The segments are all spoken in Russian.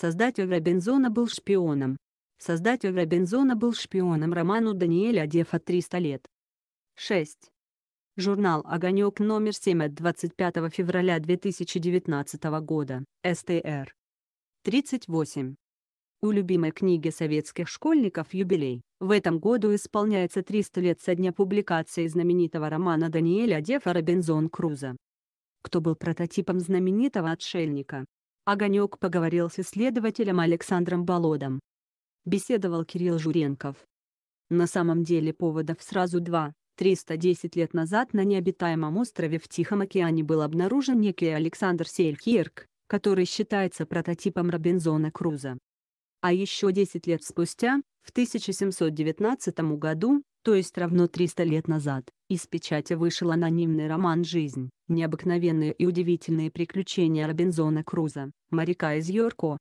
Создатель Робинзона был шпионом. Создатель Робинзона был шпионом роману Даниэля Дефа «300 лет». 6. Журнал «Огонек» номер 7 от 25 февраля 2019 года, СТР. 38. У любимой книги советских школьников юбилей. В этом году исполняется 300 лет со дня публикации знаменитого романа Даниэля Дефа «Робинзон Круза». Кто был прототипом знаменитого отшельника? Огонек поговорил с исследователем Александром Болодом. Беседовал Кирилл Журенков. На самом деле поводов сразу два. 310 лет назад на необитаемом острове в Тихом океане был обнаружен некий Александр Селькирк, который считается прототипом Робинзона Круза. А еще 10 лет спустя, в 1719 году, то есть равно 300 лет назад, из печати вышел анонимный роман «Жизнь. Необыкновенные и удивительные приключения Робинзона Круза, моряка из Йорко».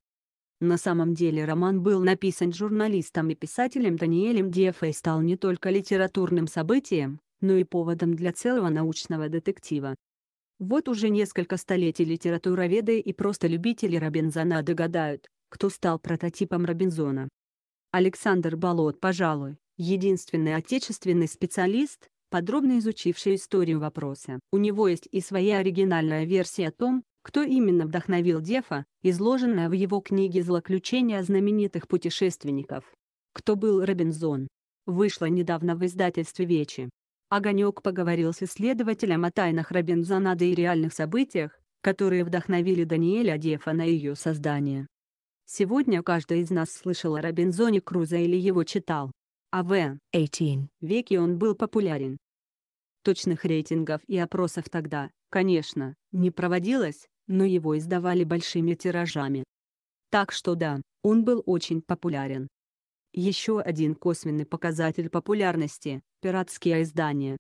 На самом деле роман был написан журналистом и писателем Даниэлем Диэфе и стал не только литературным событием, но и поводом для целого научного детектива. Вот уже несколько столетий литературоведы и просто любители Робинзона догадают, кто стал прототипом Робинзона. Александр Болот, пожалуй, единственный отечественный специалист, подробно изучивший историю вопроса. У него есть и своя оригинальная версия о том, кто именно вдохновил Дефа, изложенная в его книге «Злоключения знаменитых путешественников». Кто был Робинзон? Вышла недавно в издательстве «Вечи». Огонек поговорил с исследователем о тайнах Робинзона да и реальных событиях, которые вдохновили Даниэля Дефа на ее создание. Сегодня каждый из нас слышал о Робинзоне Крузо или его читал а в 18 веке он был популярен. Точных рейтингов и опросов тогда, конечно, не проводилось, но его издавали большими тиражами. Так что да, он был очень популярен. Еще один косвенный показатель популярности – пиратские издания.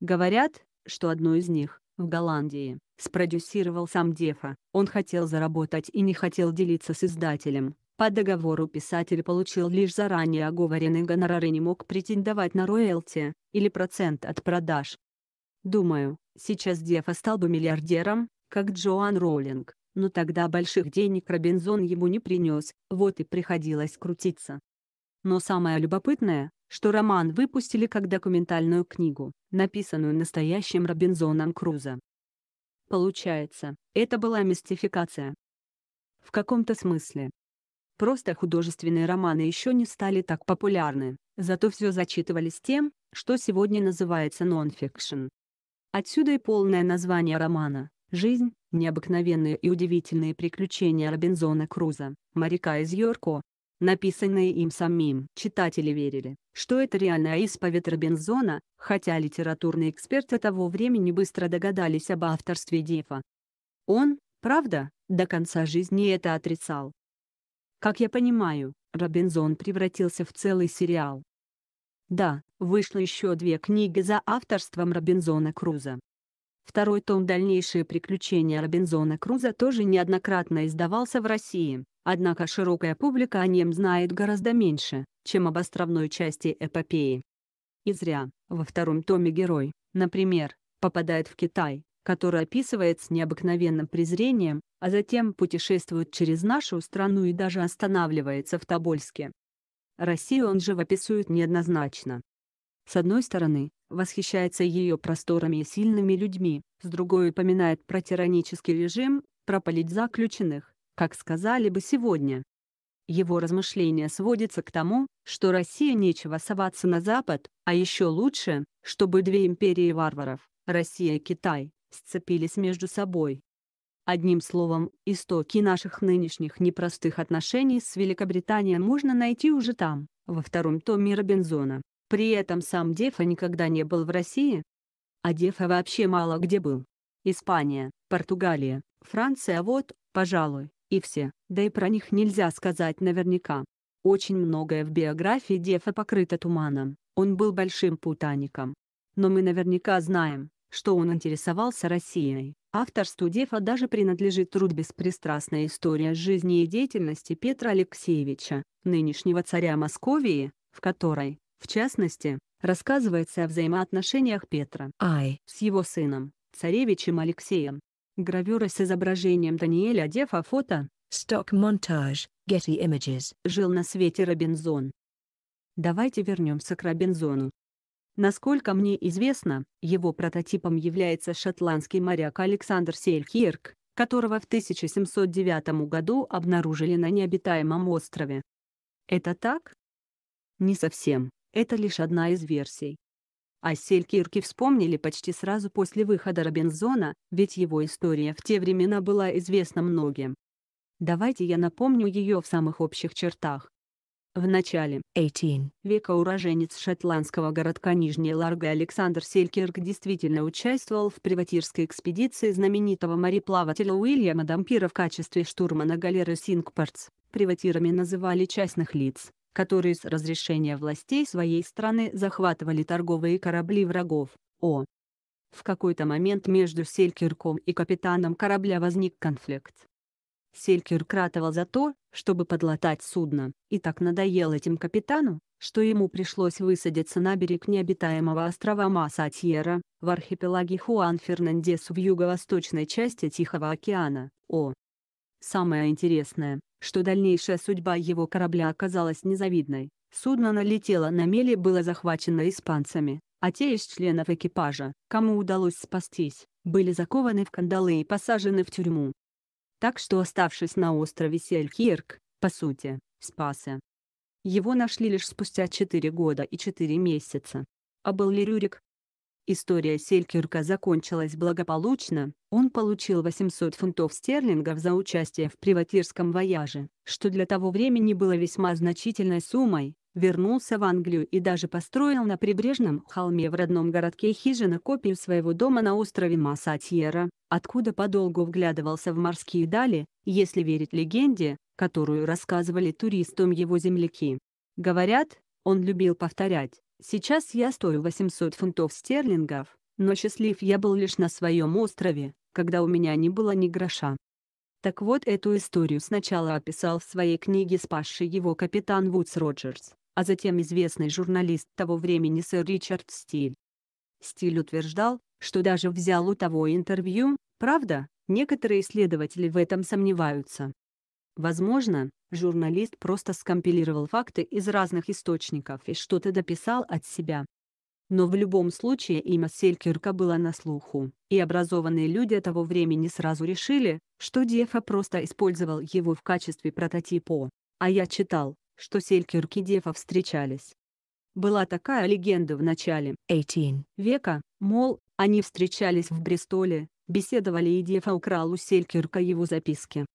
Говорят, что одно из них, в Голландии, спродюсировал сам Дефа, он хотел заработать и не хотел делиться с издателем, по договору писатель получил лишь заранее оговоренный гонорар и не мог претендовать на роялти, или процент от продаж. Думаю, сейчас Дефа стал бы миллиардером, как Джоан Роулинг, но тогда больших денег Робинзон ему не принес, вот и приходилось крутиться. Но самое любопытное, что роман выпустили как документальную книгу, написанную настоящим Робинзоном Крузо. Получается, это была мистификация. В каком-то смысле, Просто художественные романы еще не стали так популярны, зато все зачитывались тем, что сегодня называется нонфикшн. Отсюда и полное название романа «Жизнь. Необыкновенные и удивительные приключения Робинзона Круза, моряка из Йорко». Написанные им самим читатели верили, что это реальная исповедь Робинзона, хотя литературные эксперты того времени быстро догадались об авторстве Дифа. Он, правда, до конца жизни это отрицал. Как я понимаю, Робинзон превратился в целый сериал. Да, вышло еще две книги за авторством Робинзона Круза. Второй том «Дальнейшие приключения Робинзона Круза» тоже неоднократно издавался в России, однако широкая публика о нем знает гораздо меньше, чем об островной части эпопеи. И зря, во втором томе герой, например, попадает в Китай, который описывает с необыкновенным презрением, а затем путешествует через нашу страну и даже останавливается в Тобольске. Россию он живописует неоднозначно. С одной стороны, восхищается ее просторами и сильными людьми, с другой упоминает про тиранический режим, про политзаключенных, как сказали бы сегодня. Его размышления сводятся к тому, что Россия нечего соваться на Запад, а еще лучше, чтобы две империи варваров, Россия и Китай, сцепились между собой. Одним словом, истоки наших нынешних непростых отношений с Великобританией можно найти уже там, во втором томе Робинзона. При этом сам Дефа никогда не был в России. А Дефа вообще мало где был. Испания, Португалия, Франция вот, пожалуй, и все, да и про них нельзя сказать наверняка. Очень многое в биографии Дефа покрыто туманом, он был большим путаником. Но мы наверняка знаем, что он интересовался Россией, Автор Студефа даже принадлежит труд «Беспристрастная история жизни и деятельности Петра Алексеевича, нынешнего царя Московии», в которой, в частности, рассказывается о взаимоотношениях Петра Ай. с его сыном, царевичем Алексеем. Гравюра с изображением Даниэля Дефа фото Stock Montage, Getty Images. Жил на свете Робинзон. Давайте вернемся к Робинзону. Насколько мне известно, его прототипом является шотландский моряк Александр Селькирк, которого в 1709 году обнаружили на необитаемом острове. Это так? Не совсем, это лишь одна из версий. О а Селькирке вспомнили почти сразу после выхода Робинзона, ведь его история в те времена была известна многим. Давайте я напомню ее в самых общих чертах. В начале 18 века уроженец шотландского городка Нижняя Ларга Александр Селькирк действительно участвовал в приватирской экспедиции знаменитого мореплавателя Уильяма Дампира в качестве штурмана галеры Сингпортс. Приватирами называли частных лиц, которые с разрешения властей своей страны захватывали торговые корабли врагов. О. В какой-то момент между Селькирком и капитаном корабля возник конфликт. Селькер кратовал за то, чтобы подлатать судно, и так надоел этим капитану, что ему пришлось высадиться на берег необитаемого острова Масатьера, в архипелаге Хуан-Фернандес в юго-восточной части Тихого океана, О. Самое интересное, что дальнейшая судьба его корабля оказалась незавидной. Судно налетело на мели было захвачено испанцами, а те из членов экипажа, кому удалось спастись, были закованы в кандалы и посажены в тюрьму. Так что оставшись на острове Селькирк, по сути, спасся. Его нашли лишь спустя 4 года и 4 месяца. А был ли Рюрик? История Селькирка закончилась благополучно, он получил 800 фунтов стерлингов за участие в приватирском вояже, что для того времени было весьма значительной суммой, вернулся в Англию и даже построил на прибрежном холме в родном городке хижина копию своего дома на острове Массатьера, откуда подолгу вглядывался в морские дали, если верить легенде, которую рассказывали туристам его земляки. Говорят, он любил повторять, «Сейчас я стою 800 фунтов стерлингов, но счастлив я был лишь на своем острове, когда у меня не было ни гроша». Так вот эту историю сначала описал в своей книге спасший его капитан Вудс Роджерс, а затем известный журналист того времени сэр Ричард Стиль. Стиль утверждал, что даже взял у того интервью, правда, некоторые исследователи в этом сомневаются. Возможно, журналист просто скомпилировал факты из разных источников и что-то дописал от себя. Но в любом случае имя Селькирка было на слуху, и образованные люди того времени сразу решили, что Дефа просто использовал его в качестве прототипа. А я читал, что Селькирк и Дефа встречались. Была такая легенда в начале 18 века, мол, они встречались в Бристоле, беседовали и Дефа украл у Селькирка его записки.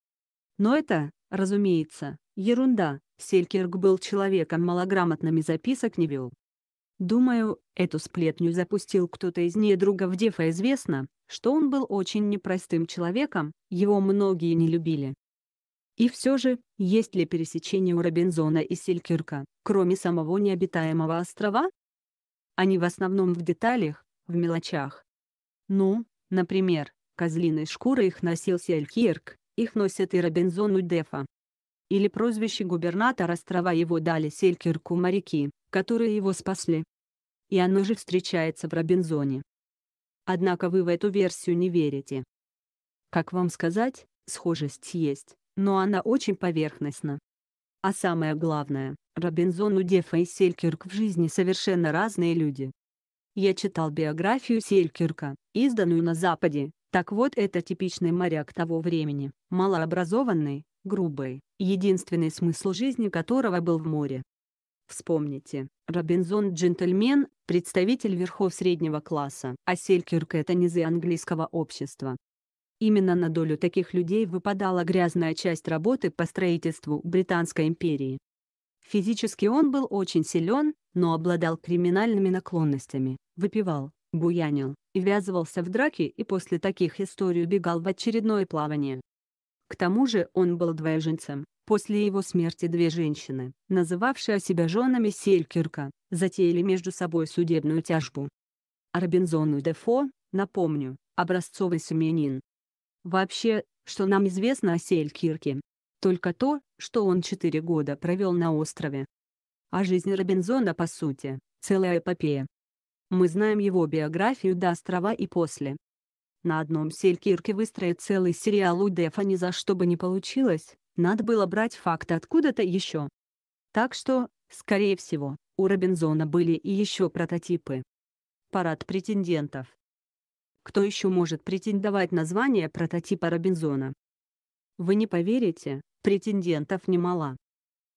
Но это, разумеется, ерунда, Селькирк был человеком малограмотным и записок не вел. Думаю, эту сплетню запустил кто-то из недругов Дефа известно, что он был очень непростым человеком, его многие не любили. И все же, есть ли пересечение у Робинзона и Селькирка, кроме самого необитаемого острова? Они в основном в деталях, в мелочах. Ну, например, козлиной шкуры их носил Селькирк, их носят и Робинзон Удефа. Или прозвище губернатора острова его дали Селькирку моряки, которые его спасли. И оно же встречается в Робинзоне. Однако вы в эту версию не верите. Как вам сказать, схожесть есть но она очень поверхностна. А самое главное, Робинзон Удефа и Селькирк в жизни совершенно разные люди. Я читал биографию Селькирка, изданную на Западе, так вот это типичный моряк того времени, малообразованный, грубый, единственный смысл жизни которого был в море. Вспомните, Робинзон – джентльмен, представитель верхов среднего класса, а Селькирк – это низы английского общества. Именно на долю таких людей выпадала грязная часть работы по строительству Британской империи. Физически он был очень силен, но обладал криминальными наклонностями, выпивал, буянил, ввязывался в драки и после таких историй убегал в очередное плавание. К тому же он был двоеженцем. После его смерти две женщины, называвшие себя женами Селькирка, затеяли между собой судебную тяжбу. А Робинзону Дефо, напомню, образцовый семьянин, Вообще, что нам известно о Селькирке? Только то, что он четыре года провел на острове. А жизнь Робинзона по сути, целая эпопея. Мы знаем его биографию до острова и после. На одном Селькирке выстроить целый сериал у Дефа ни за что бы не получилось, надо было брать факты откуда-то еще. Так что, скорее всего, у Робинзона были и еще прототипы. Парад претендентов кто еще может претендовать на звание прототипа Робинзона? Вы не поверите, претендентов немало.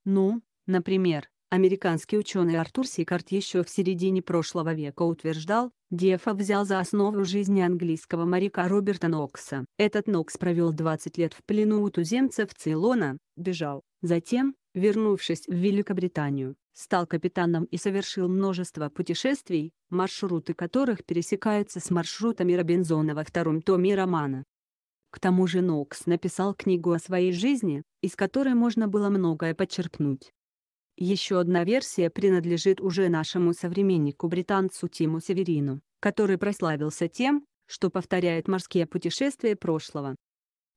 Ну, например, американский ученый Артур Сикарт еще в середине прошлого века утверждал, Дефа взял за основу жизни английского моряка Роберта Нокса. Этот Нокс провел 20 лет в плену у туземцев Цейлона, бежал, Затем, вернувшись в Великобританию, стал капитаном и совершил множество путешествий, маршруты которых пересекаются с маршрутами Робинзона во втором томе романа. К тому же Нокс написал книгу о своей жизни, из которой можно было многое подчеркнуть. Еще одна версия принадлежит уже нашему современнику британцу Тиму Северину, который прославился тем, что повторяет морские путешествия прошлого.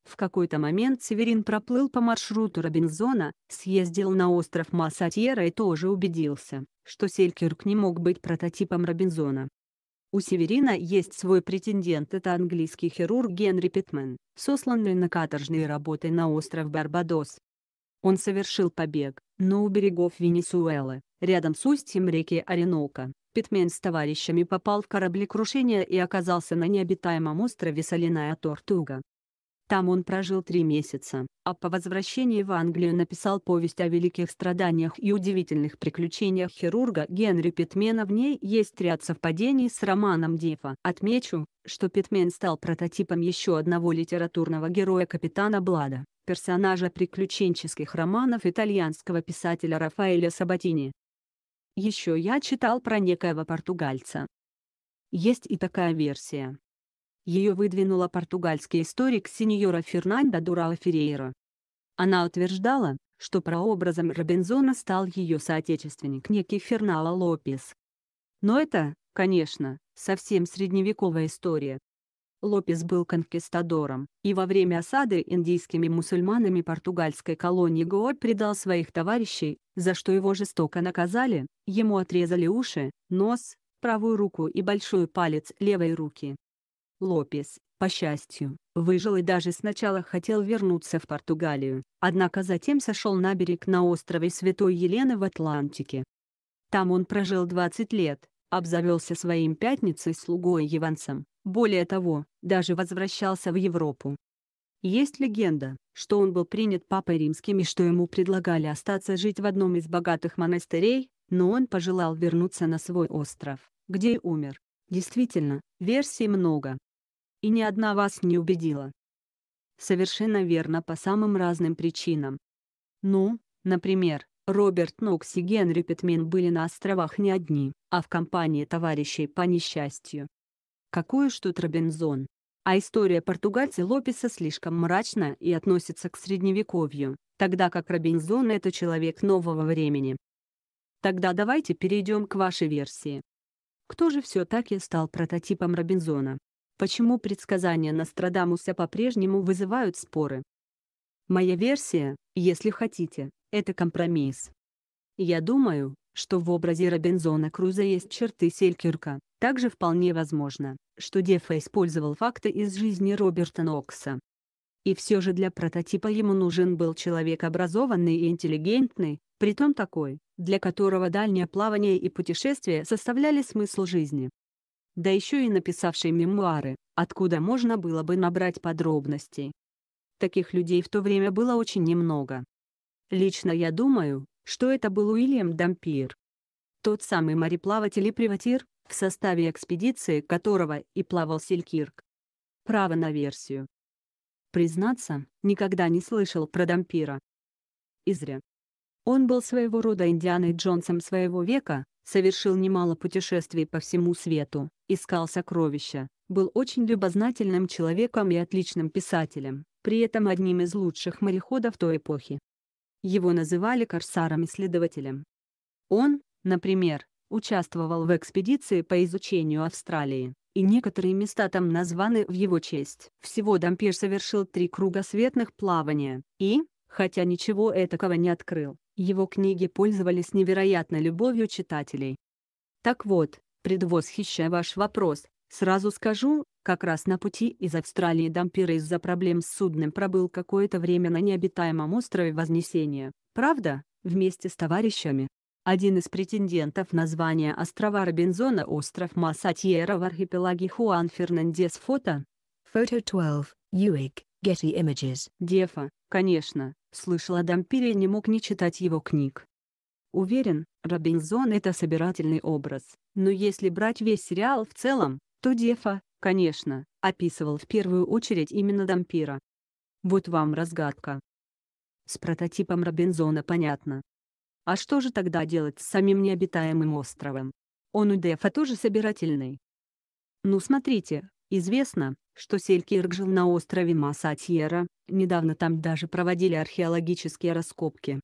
В какой-то момент Северин проплыл по маршруту Робинзона, съездил на остров Массатьера и тоже убедился, что Селькирк не мог быть прототипом Робинзона. У Северина есть свой претендент – это английский хирург Генри Питтмен, сосланный на каторжные работы на остров Барбадос. Он совершил побег, но у берегов Венесуэлы, рядом с устьем реки Оренока, Питмен с товарищами попал в кораблекрушение и оказался на необитаемом острове Солиная Тортуга, там он прожил три месяца, а по возвращении в Англию написал повесть о великих страданиях и удивительных приключениях хирурга Генри Питмена. В ней есть ряд совпадений с романом Дифа. Отмечу, что Питмен стал прототипом еще одного литературного героя капитана Блада, персонажа приключенческих романов итальянского писателя Рафаэля Сабатини. Еще я читал про некоего португальца. Есть и такая версия, ее выдвинула португальский историк сеньора Фернандо Дурао Ферейра. Она утверждала, что прообразом Робинзона стал ее соотечественник некий Фернало Лопес. Но это, конечно, совсем средневековая история. Лопес был конкистадором, и во время осады индийскими мусульманами португальской колонии Гоа предал своих товарищей, за что его жестоко наказали, ему отрезали уши, нос, правую руку и большой палец левой руки. Лопес, по счастью, выжил и даже сначала хотел вернуться в Португалию, однако затем сошел на берег на острове Святой Елены в Атлантике. Там он прожил 20 лет, обзавелся своим пятницей слугой Иванцем, более того, даже возвращался в Европу. Есть легенда, что он был принят папой римским и что ему предлагали остаться жить в одном из богатых монастырей, но он пожелал вернуться на свой остров, где и умер. Действительно, версий много, и ни одна вас не убедила. Совершенно верно, по самым разным причинам. Ну, например, Роберт Нокс и Генри Петмин были на островах не одни, а в компании товарищей по несчастью. Какой уж тут Робинзон. А история португальца Лопеса слишком мрачна и относится к средневековью, тогда как Робинзон — это человек нового времени. Тогда давайте перейдем к вашей версии. Кто же все-таки стал прототипом Робинзона? Почему предсказания Нострадамуса по-прежнему вызывают споры? Моя версия, если хотите, это компромисс. Я думаю, что в образе Робинзона Круза есть черты Селькирка. Также вполне возможно, что Дефа использовал факты из жизни Роберта Нокса. И все же для прототипа ему нужен был человек образованный и интеллигентный, притом такой, для которого дальнее плавание и путешествие составляли смысл жизни да еще и написавший мемуары, откуда можно было бы набрать подробностей. Таких людей в то время было очень немного. Лично я думаю, что это был Уильям Дампир. Тот самый мореплаватель и приватир, в составе экспедиции которого и плавал Селькирк. Право на версию. Признаться, никогда не слышал про Дампира. Изря. Он был своего рода Индианой Джонсом своего века, совершил немало путешествий по всему свету, искал сокровища, был очень любознательным человеком и отличным писателем, при этом одним из лучших мореходов той эпохи. Его называли корсаром-исследователем. Он, например, участвовал в экспедиции по изучению Австралии, и некоторые места там названы в его честь. Всего Дампир совершил три кругосветных плавания, и, хотя ничего этакого не открыл, его книги пользовались невероятной любовью читателей. Так вот, предвосхищая ваш вопрос, сразу скажу, как раз на пути из Австралии дампир из-за проблем с судном пробыл какое-то время на необитаемом острове Вознесения, правда, вместе с товарищами. Один из претендентов на звание острова Робинзона остров Массатьера в архипелаге Хуан Фернандес фото. Фото 12, Юик, Getty Images. Дефа, конечно, слышал о Дампире и не мог не читать его книг. Уверен, Робинзон — это собирательный образ, но если брать весь сериал в целом, то Дефа, конечно, описывал в первую очередь именно Дампира. Вот вам разгадка. С прототипом Робинзона понятно. А что же тогда делать с самим необитаемым островом? Он у Дефа тоже собирательный. Ну смотрите, Известно, что Селькирк жил на острове Масатьера, недавно там даже проводили археологические раскопки.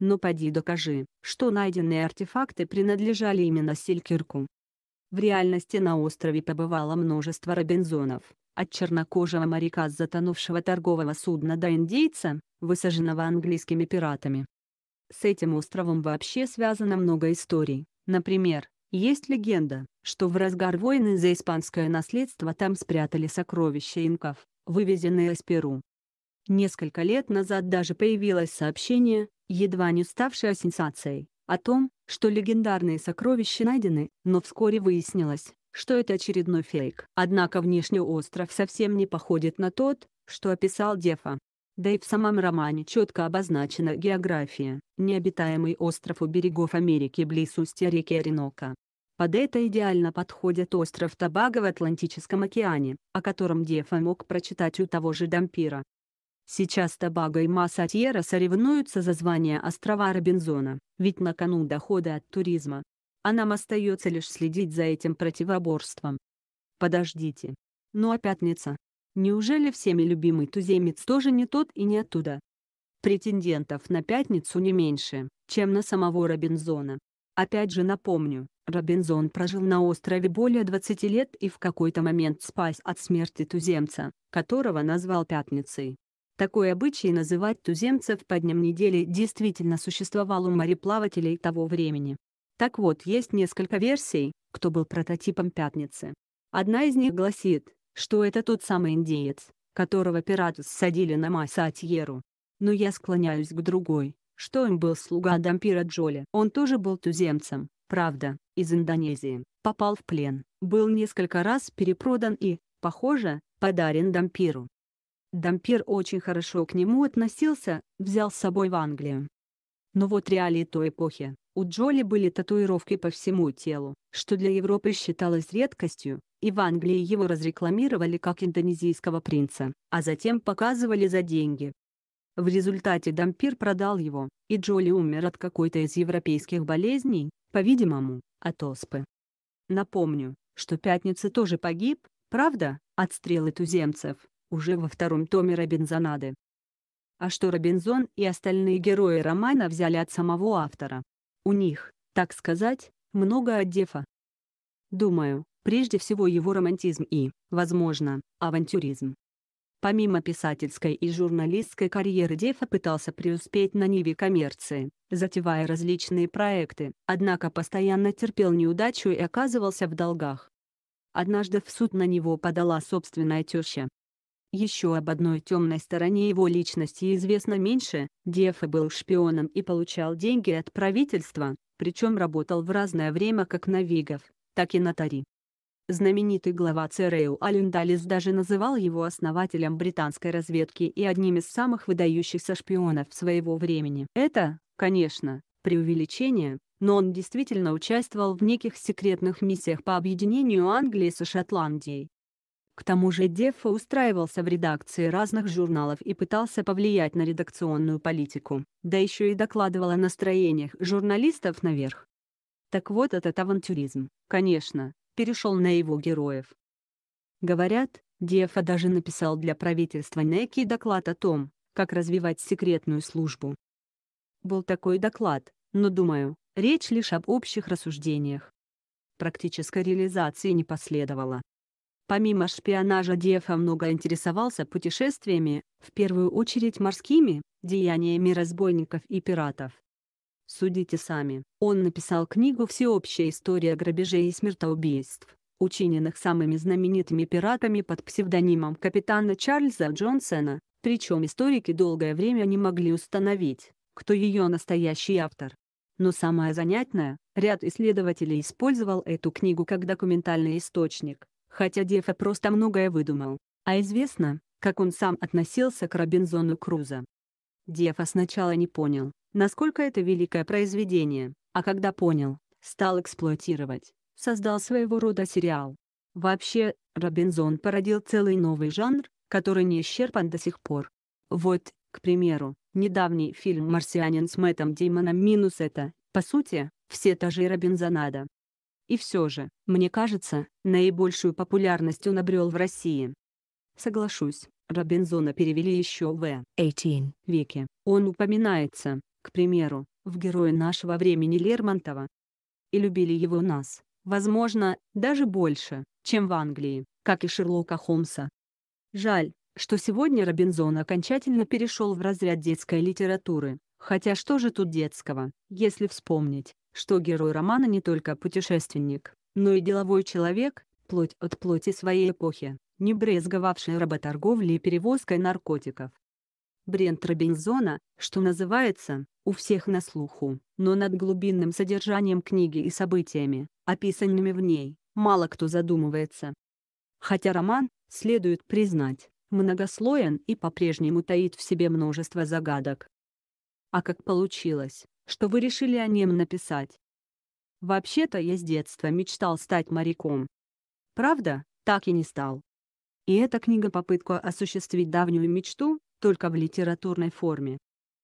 Но поди докажи, что найденные артефакты принадлежали именно Селькирку. В реальности на острове побывало множество робинзонов, от чернокожего моряка с затонувшего торгового судна до индейца, высаженного английскими пиратами. С этим островом вообще связано много историй, например, есть легенда, что в разгар войны за испанское наследство там спрятали сокровища инков, вывезенные из Перу. Несколько лет назад даже появилось сообщение, едва не ставшее сенсацией, о том, что легендарные сокровища найдены, но вскоре выяснилось, что это очередной фейк. Однако внешний остров совсем не походит на тот, что описал Дефа. Да и в самом романе четко обозначена география, необитаемый остров у берегов Америки близ устья реки Оренока. Под это идеально подходит остров Табага в Атлантическом океане, о котором Дефа мог прочитать у того же Дампира. Сейчас Табага и Масатьера соревнуются за звание острова Робинзона, ведь на кону доходы от туризма. А нам остается лишь следить за этим противоборством. Подождите. Ну а пятница? Неужели всеми любимый туземец тоже не тот и не оттуда? Претендентов на пятницу не меньше, чем на самого Робинзона. Опять же напомню, Робинзон прожил на острове более 20 лет и в какой-то момент спас от смерти туземца, которого назвал Пятницей. Такой обычай называть туземцев по дням недели действительно существовал у мореплавателей того времени. Так вот, есть несколько версий, кто был прототипом Пятницы. Одна из них гласит, что это тот самый индеец, которого пираты ссадили на Масатьеру. Но я склоняюсь к другой, что им был слуга Дампира Джоли. Он тоже был туземцем, правда, из Индонезии, попал в плен, был несколько раз перепродан и, похоже, подарен Дампиру. Дампир очень хорошо к нему относился, взял с собой в Англию. Но вот реалии той эпохи, у Джоли были татуировки по всему телу, что для Европы считалось редкостью, и в Англии его разрекламировали как индонезийского принца, а затем показывали за деньги. В результате Дампир продал его, и Джоли умер от какой-то из европейских болезней, по-видимому, от оспы. Напомню, что Пятница тоже погиб, правда, от стрелы туземцев, уже во втором томе Робинзонады. А что Робинзон и остальные герои романа взяли от самого автора? У них, так сказать, много от Дефа. Думаю, прежде всего его романтизм и, возможно, авантюризм. Помимо писательской и журналистской карьеры Дефа пытался преуспеть на ниве коммерции, затевая различные проекты, однако постоянно терпел неудачу и оказывался в долгах. Однажды в суд на него подала собственная теща. Еще об одной темной стороне его личности известно меньше, Дефа был шпионом и получал деньги от правительства, причем работал в разное время как на Вигов, так и на Тари. Знаменитый глава ЦРУ Ален Далис даже называл его основателем британской разведки и одним из самых выдающихся шпионов своего времени. Это, конечно, преувеличение, но он действительно участвовал в неких секретных миссиях по объединению Англии со Шотландией. К тому же Деффа устраивался в редакции разных журналов и пытался повлиять на редакционную политику, да еще и докладывал о настроениях журналистов наверх. Так вот этот авантюризм, конечно, перешел на его героев. Говорят, Дефа даже написал для правительства некий доклад о том, как развивать секретную службу. Был такой доклад, но, думаю, речь лишь об общих рассуждениях. Практической реализации не последовало. Помимо шпионажа Дефа много интересовался путешествиями, в первую очередь морскими, деяниями разбойников и пиратов. Судите сами. Он написал книгу «Всеобщая история грабежей и смертоубийств», учиненных самыми знаменитыми пиратами под псевдонимом капитана Чарльза Джонсона, причем историки долгое время не могли установить, кто ее настоящий автор. Но самое занятное, ряд исследователей использовал эту книгу как документальный источник, хотя Дефа просто многое выдумал, а известно, как он сам относился к Робинзону Крузо. Дефа сначала не понял, насколько это великое произведение, а когда понял, стал эксплуатировать, создал своего рода сериал. Вообще, Робинзон породил целый новый жанр, который не исчерпан до сих пор. Вот, к примеру, недавний фильм «Марсианин» с Мэттом Деймоном минус это, по сути, все та же Робинзонада. И все же, мне кажется, наибольшую популярность он обрел в России. Соглашусь, Робинзона перевели еще в 18 веке. Он упоминается, к примеру, в героя нашего времени Лермонтова. И любили его нас, возможно, даже больше, чем в Англии, как и Шерлока Холмса. Жаль, что сегодня Робинзон окончательно перешел в разряд детской литературы, хотя что же тут детского, если вспомнить, что герой романа не только путешественник, но и деловой человек, плоть от плоти своей эпохи, не брезговавший работорговлей и перевозкой наркотиков. Бренд Робинзона, что называется, у всех на слуху, но над глубинным содержанием книги и событиями, описанными в ней, мало кто задумывается. Хотя роман, следует признать, многослоен и по-прежнему таит в себе множество загадок. А как получилось, что вы решили о нем написать? Вообще-то я с детства мечтал стать моряком. Правда, так и не стал. И эта книга попытку осуществить давнюю мечту, только в литературной форме.